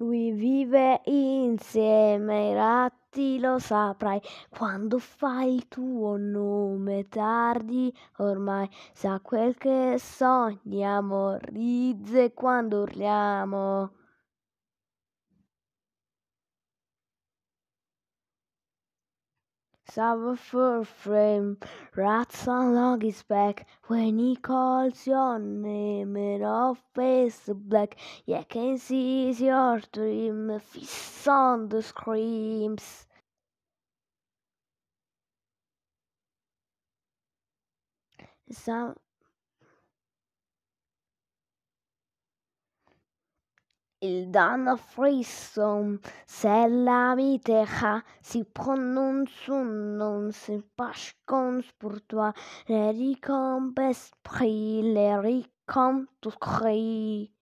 Lui vive insieme ai ratti, lo saprai, quando fai il tuo nome tardi, ormai sa quel che sogniamo, rizze quando urliamo. Some fur frame rats along his back when he calls your name and all face black. Yeah, can see your dream if he's on the screams. Some Il donne frisson, c'est l'ami terra. Si prononce un nom, c'est pas chance pour toi. Les comme esprit, les comme tout cri.